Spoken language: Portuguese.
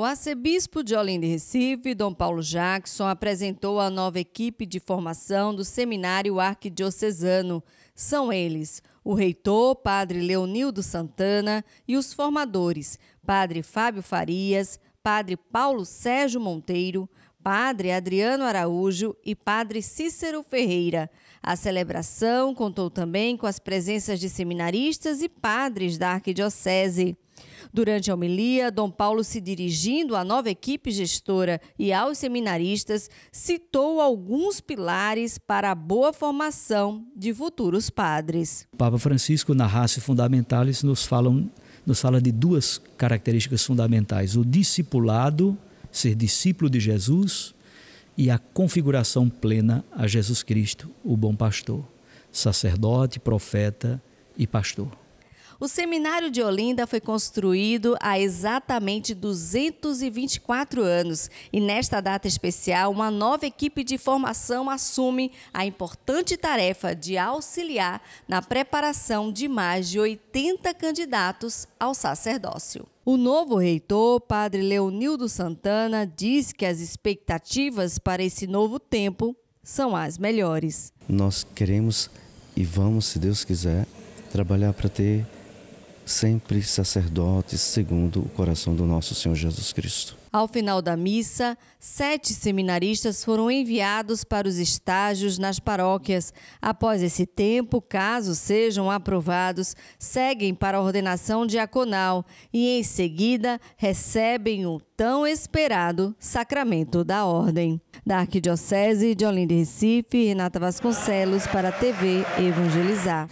O arcebispo de Olinda e Recife, Dom Paulo Jackson, apresentou a nova equipe de formação do Seminário Arquidiocesano. São eles o reitor, padre Leonildo Santana, e os formadores, padre Fábio Farias, padre Paulo Sérgio Monteiro, padre Adriano Araújo e padre Cícero Ferreira. A celebração contou também com as presenças de seminaristas e padres da Arquidiocese. Durante a homilia, Dom Paulo, se dirigindo à nova equipe gestora e aos seminaristas, citou alguns pilares para a boa formação de futuros padres. O Papa Francisco, na Raça Fundamentalis, nos, falam, nos fala de duas características fundamentais: o discipulado, ser discípulo de Jesus, e a configuração plena a Jesus Cristo, o bom pastor, sacerdote, profeta e pastor. O Seminário de Olinda foi construído há exatamente 224 anos e, nesta data especial, uma nova equipe de formação assume a importante tarefa de auxiliar na preparação de mais de 80 candidatos ao sacerdócio. O novo reitor, padre Leonildo Santana, diz que as expectativas para esse novo tempo são as melhores. Nós queremos e vamos, se Deus quiser, trabalhar para ter sempre sacerdotes segundo o coração do nosso Senhor Jesus Cristo. Ao final da missa, sete seminaristas foram enviados para os estágios nas paróquias. Após esse tempo, caso sejam aprovados, seguem para a ordenação diaconal e, em seguida, recebem o tão esperado sacramento da ordem. Da Arquidiocese de Olinda e Recife, Renata Vasconcelos para a TV Evangelizar.